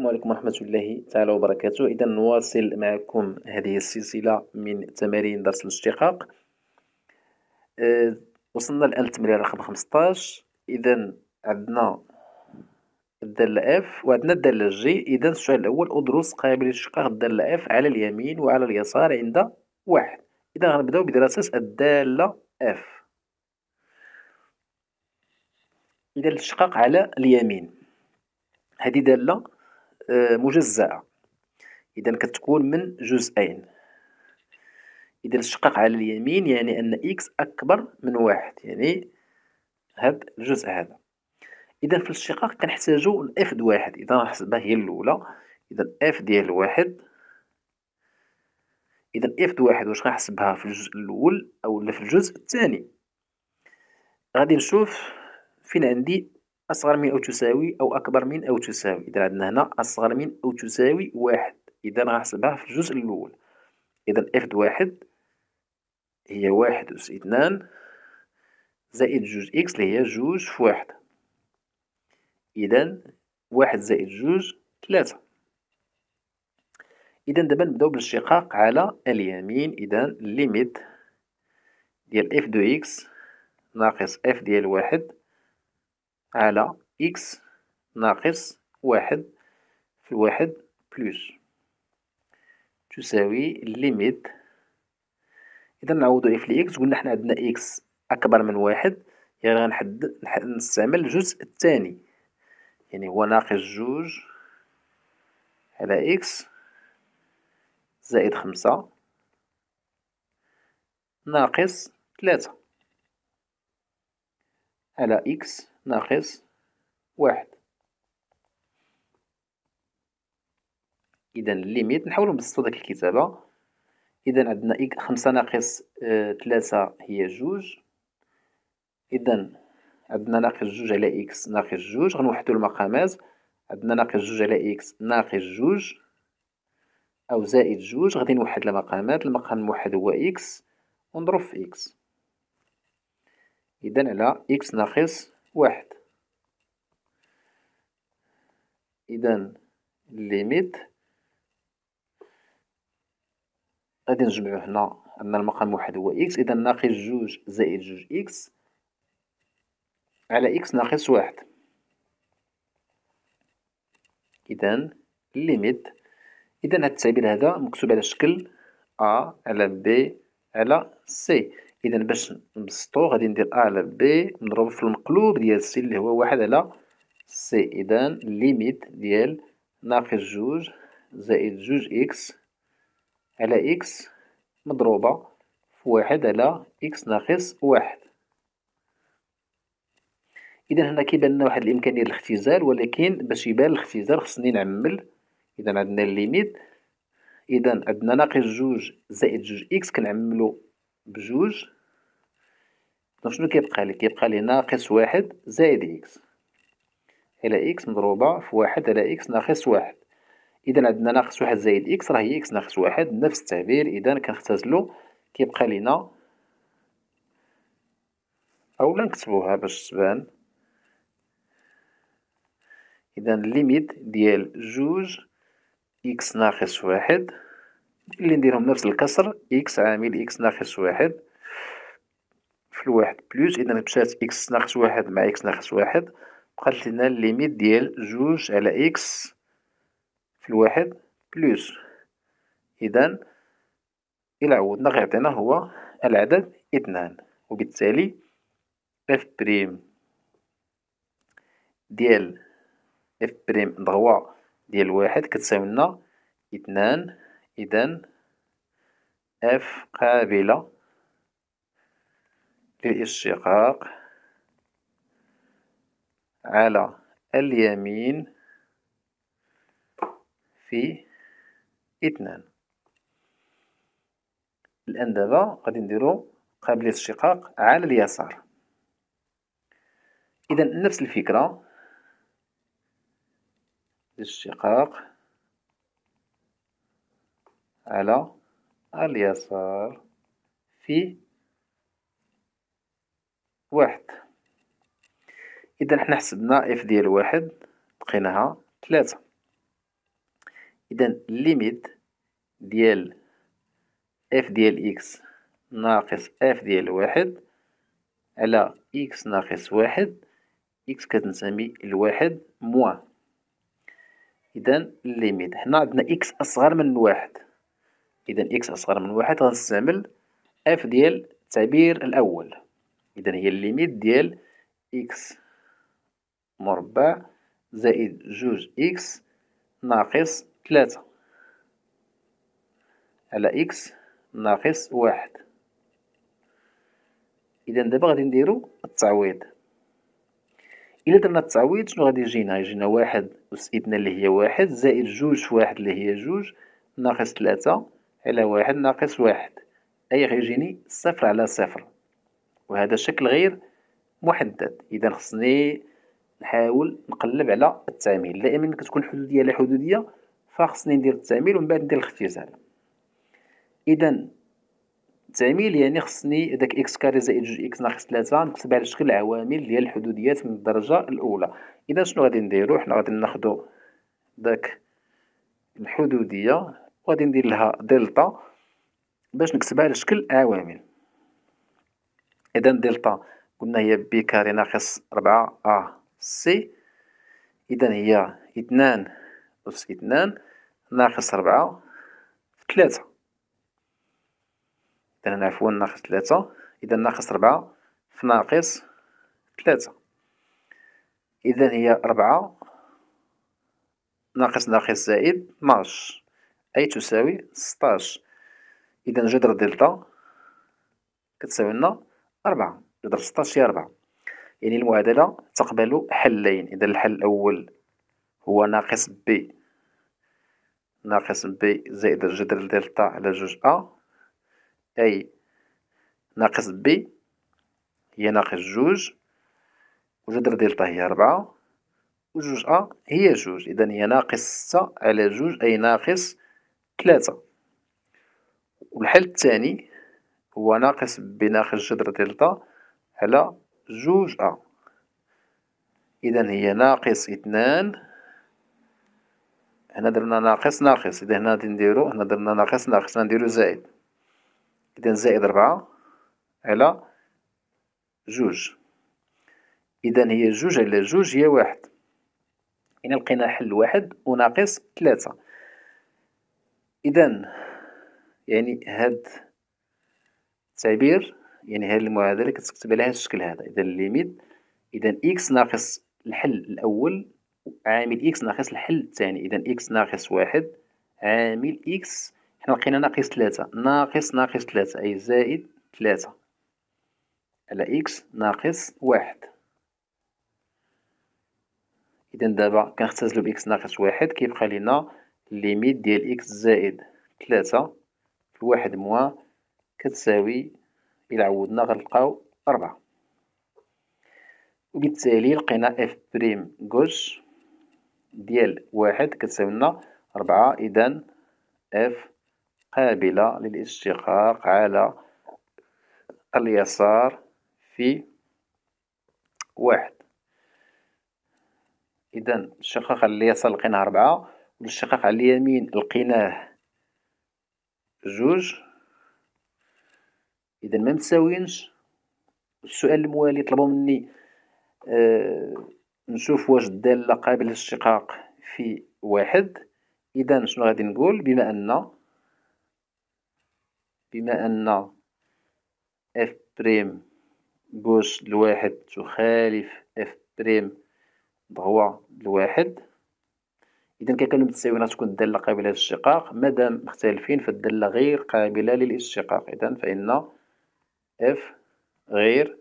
السلام عليكم ورحمة الله تعالى وبركاته إذا نواصل معكم هذه السلسلة من تمارين درس الاشتقاق أه وصلنا الآن للتمرين رقم 15 إذا عندنا الدالة اف وعندنا الدالة جي إذا السؤال الأول أدرس قابل الاشتقاق الدالة اف على اليمين وعلى اليسار عند واحد إذا غنبداو بدراسة الدالة اف إذا الاشتقاق على اليمين هذه دالة آه، مجزأة إذا كتكون من جزئين إذا الشقاق على اليمين يعني أن إكس أكبر من واحد يعني هاد الجزء هذا إذا في الشقاق كنحتاجو الإف واحد إذا حسبها هي الأولى إذا إف ديال واحد إذا إف واحد واش غنحسبها في الجزء الأول أو في الجزء الثاني غادي نشوف فين عندي أصغر من أو تساوي أو أكبر من أو تساوي إذا عندنا هنا أصغر من أو تساوي واحد إذا غنحسبها في الجزء الأول إذا إف واحد هي واحد أس اثنان زائد جوج إكس اللي هي جوج في واحد إذا واحد زائد جوج ثلاثة إذا دابا نبداو بالاشتقاق على اليمين إذا ليميت ديال إف دو إكس ناقص إف ديال واحد على إكس ناقص واحد في واحد بلوس تساوي ليميت إذا نعوضو إف إيه لإكس قلنا حنا عندنا إكس أكبر من واحد يعني غنحدد نستعمل الجزء الثاني يعني هو ناقص جوج على إكس زائد خمسة ناقص ثلاثة على إكس ناقص واحد إذا الليميت نحاولو نبسطو داك الكتابة إذا عندنا خمسة ناقص ثلاثة آه، هي جوج إذا عندنا ناقص جوج على إكس ناقص جوج غنوحدو المقامات عندنا ناقص جوج على إكس ناقص جوج أو زائد جوج غادي نوحد المقامات المقام الموحد هو إكس ونضرب في إكس إذا على إكس ناقص واحد إذن ليميت غادي نجمعو هنا ان المقام واحد هو إكس إذا ناقص جوج زائد جوج إكس على إكس ناقص واحد إذا ليميت إذا هاد التعبير هذا مكتوب على شكل أ على بي على سي إذا باش نبسطو غادي ندير أ على بي مضروب في المقلوب ديال سي اللي هو واحد على سي إذا ليميت ديال ناقص جوج زائد جوج إكس على إكس مضروبة في واحد على إكس ناقص واحد إذا هنا كيبان لنا واحد الإمكانية الاختزال ولكن باش يبان الاختزال خصني نعمل إذا عندنا الليميت إذا عندنا ناقص جوج زائد جوج إكس كنعملو بجوج دونك طيب، شنو كيبقى لي كيبقى لي ناقص واحد زائد إكس على إكس مضروبة في واحد على إكس ناقص واحد إذا عندنا ناقص واحد زائد إكس راه هي إكس ناقص واحد نفس التعبير إذا كنختزلو كيبقى لينا أولا نكتبوها باش تبان إذا ليميت ديال جوج إكس ناقص واحد اللي نديرهم نفس الكسر إكس عامل إكس ناقص واحد في الواحد بلوس إذا مشات إكس ناقص واحد مع إكس ناقص واحد بقات لنا الليميت ديال جوج على إكس في الواحد بلوس إذا إلا عودنا غيعطينا هو العدد اثنان وبالتالي اف بريم ديال اف بريم دغوا ديال واحد كتساوي لنا اثنان إذا اف قابلة للاشتقاق على اليمين في اثنان الآن دابا غادي نديرو قابلة للاشتقاق على اليسار إذا نفس الفكرة الاشتقاق على اليسار في واحد إذا حنا حسبنا إف ديال واحد لقيناها ثلاثة إذا الليميت ديال إف ديال إكس ناقص إف ديال واحد على إكس ناقص واحد إكس كتنسمي الواحد موان إذا الليميت هنا عندنا إكس أصغر من واحد إذا إكس أصغر من واحد غنستعمل إف ديال التعبير الأول إذا هي الليميت ديال إكس مربع زائد جوج إكس ناقص ثلاثة على إكس ناقص واحد إذا دابا غادي نديرو التعويض إلا درنا التعويض شنو غادي يجينا يجينا واحد أس إذن اللي هي واحد زائد جوج في واحد اللي هي جوج ناقص ثلاثة على واحد ناقص واحد أي غيجيني صفر على صفر وهذا الشكل غير محدد إذا خصني نحاول نقلب على التعميل دائما كتكون الحدودية لا حدودية فخصني ندير التعميل ومن بعد ندير الاختزال إذا التعميل يعني خصني داك إكس كاري زائد جوج إكس ناقص تلاتة نكتب على شكل عوامل ديال الحدوديات من الدرجة الأولى إذا شنو غادي نديرو حنا غادي ناخدو داك الحدودية وغادي ندير لها دلتا باش نكتبها على شكل عوامل اذا دلتا قلنا هي بي كاري ناقص ربعة ا سي اذا هي اثنان أس اثنان ناقص ربعة في ثلاثة إذا عفوا ناقص ثلاثة إذا ناقص ربعة في ناقص ثلاثة إذا هي ربعة ناقص ناقص زائد 12 أي تساوي 16 إذا جذر دلتا كتساوي لنا أربعة جذر 16 هي أربعة يعني المعادلة تقبل حلين إذا الحل الأول هو ناقص بي ناقص بي زائد جذر دلتا على جوج أ أي ناقص بي هي ناقص جوج وجذر دلتا هي 4 وجوج أ هي جوج إذا هي ناقص ستة على جوج أي ناقص ثلاثة والحل الثاني هو ناقص بناقص جذر دلتا على جوج أ إذا هي ناقص اثنان هنا درنا ناقص ناقص إذا هنا نديرو هنا درنا ناقص ناقص نديرو زائد إذا زائد ربعة على جوج إذا هي جوج على جوج هي واحد إذا لقينا حل واحد وناقص ثلاثة إذا يعني هاد التعبير يعني هاد المعادلة كتكتب على هاد الشكل هذا إذا الليميت إذا إكس ناقص الحل الأول عامل إكس ناقص الحل الثاني إذا إكس ناقص واحد عامل إكس حنا لقينا ناقص ثلاثة ناقص ناقص ثلاثة أي زائد ثلاثة على إكس ناقص واحد إذا دابا كنختزلو بإكس ناقص واحد كيبقى لينا ليميت ديال إكس زائد تلاتة في واحد موان كتساوي إلا عودنا غنلقاو أربعة وبالتالي لقينا إف بريم كوش ديال واحد كتساوي لنا ربعة إذن إف قابلة للاشتقاق على اليسار في واحد إذن الشقاق على اليسار لقينا ربعة الشقق على اليمين لقيناه جوج إذا ما متساوينش السؤال الموالي طلبوا مني آه نشوف واش الدالة قابلة للاشتقاق في واحد إذا شنو غادي نقول بما أن بما أن اف بريم جوج لواحد تخالف اف بريم ضغوة لواحد إذا كانوا متساويين غتكون الدالة قابلة للاشتقاق مادام مختلفين فالدالة غير قابلة للاشتقاق إذا فإن إف غير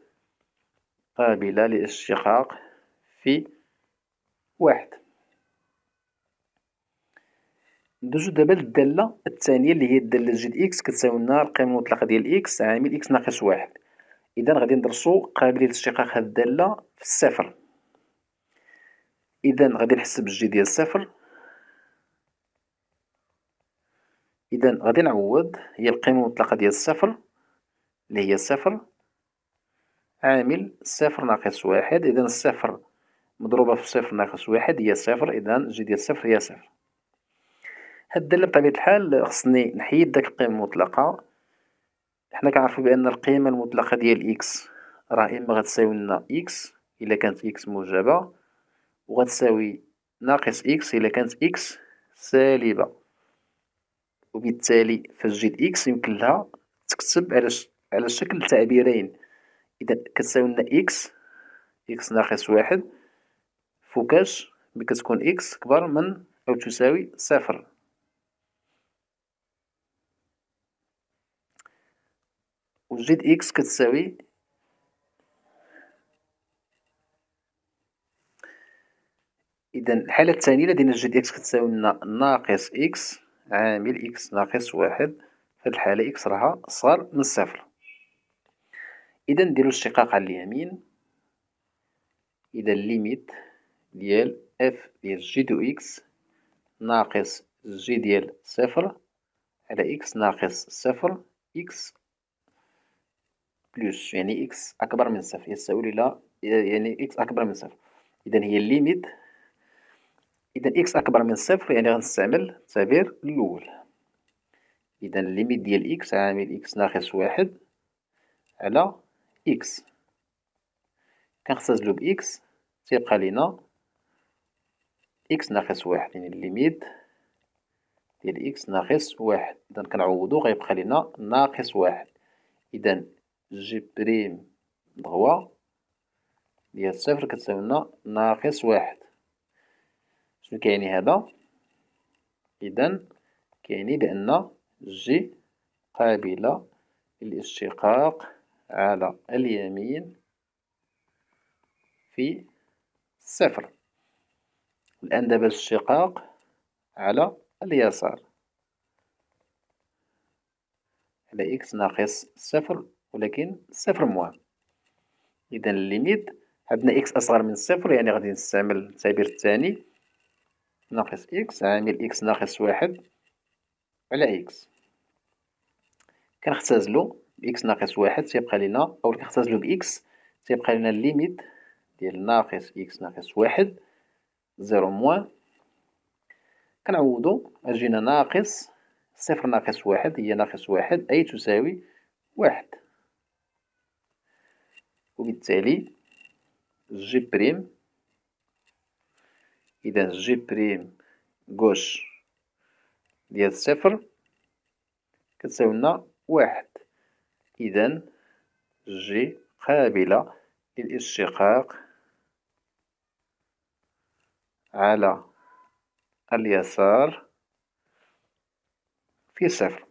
قابلة للاشتقاق في واحد ندوزو دابا للدالة الثانية اللي هي الدالة جد إكس كتساوي لنا القيمة المطلقة ديال إكس عامل إكس ناقص واحد إذا غادي ندرسو قابلية الاشتقاق هاد الدالة في الصفر إذا غادي نحسب الجي ديال الصفر إذا غادي نعوض هي القيمة المطلقة ديال الصفر اللي هي صفر عامل صفر ناقص واحد إذا الصفر مضروبة في صفر ناقص واحد هي صفر إذا جي ديال صفر هي صفر هاد الدالة بطبيعة الحال خصني نحيد داك القيمة المطلقة حنا كنعرفو بأن القيمة المطلقة ديال إكس راه إما غتساوي لنا إكس إلا كانت إكس موجبة وغتساوي ناقص إكس إلا كانت إكس سالبة وبالتالي فالجهد إكس يمكن لها تكتب على على شكل تعبيرين إذا كتساوي لنا إكس إكس ناقص واحد فوكاش ملي كتكون إكس كبر من أو تساوي صفر وجد إكس كتساوي إذا الحالة الثانية لدينا جد إكس كتساوي لنا ناقص إكس عامل إكس ناقص واحد في الحالة إكس راها صغر من الصفر إذا نديرو الاشتقاق على اليمين إذا ليميت ديال إف ديال جي دو إكس ناقص جي ديال صفر على إكس ناقص صفر إكس بلوس يعني إكس أكبر من صفر يساوي إلى يعني إكس أكبر من صفر إذا هي ليميت إذا إكس أكبر من صفر يعني غنستعمل التعبير الأول إذا الليميت ديال إكس عامل إكس ناقص واحد على إكس كنختزلو بإكس تيبقى لينا إكس ناقص واحد يعني الليميت ديال إكس ناقص واحد إذا كنعوضو غيبقى لينا ناقص واحد إذا جي بريم دغوا ديال صفر كتساوي لنا ناقص واحد شنو كيعني هذا إذا كيعني بأن جي قابلة للاشتقاق على اليمين في صفر الآن دابا الاشتقاق على اليسار على إكس ناقص صفر ولكن صفر موان إذا الليميت عندنا إكس أصغر من صفر يعني غادي نستعمل التعبير الثاني ناقص إكس عامل إكس ناقص واحد على إكس كنختزلو بإكس ناقص واحد تيبقى لينا أو كنختزلو بإكس تيبقى لينا الليميت ديال ناقص إكس ناقص واحد زيرو موان كنعوضو أجينا ناقص صفر ناقص واحد هي ناقص واحد أي تساوي واحد وبالتالي جي بريم إذا جي بريم غوش ديال صفر كتساوي لنا واحد إذا جي قابلة للاشتقاق على اليسار في صفر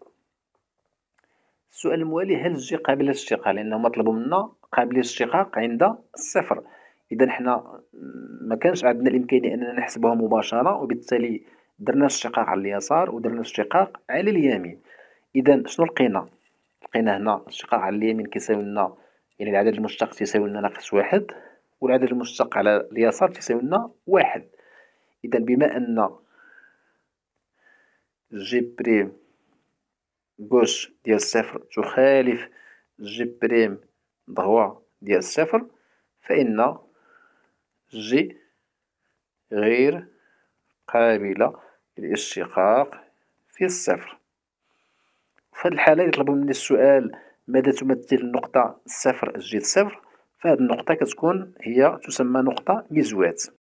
السؤال الموالي هل جي قابلة للاشتقاق لأنهم مطلوب منا قابلة للاشتقاق عند الصفر اذا حنا ما كانش عندنا الامكانيه اننا نحسبوها مباشره وبالتالي درنا الاشتقاق على اليسار ودرنا الاشتقاق على اليمين اذا شنو لقينا لقينا هنا الاشتقاق على اليمين كيساوي لنا يعني العدد المشتق تساوي لنا ناقص واحد والعدد المشتق على اليسار تساوي لنا واحد اذا بما ان جي بريم غوش ديال الصفر تخالف جي بريم ضغوة ديال الصفر فإن جي غير قابلة للاشتقاق في الصفر في الحالة يطلبو مني السؤال ماذا تمثل النقطة صفر جي صفر فهاد النقطة كتكون هي تسمى نقطة ميزوات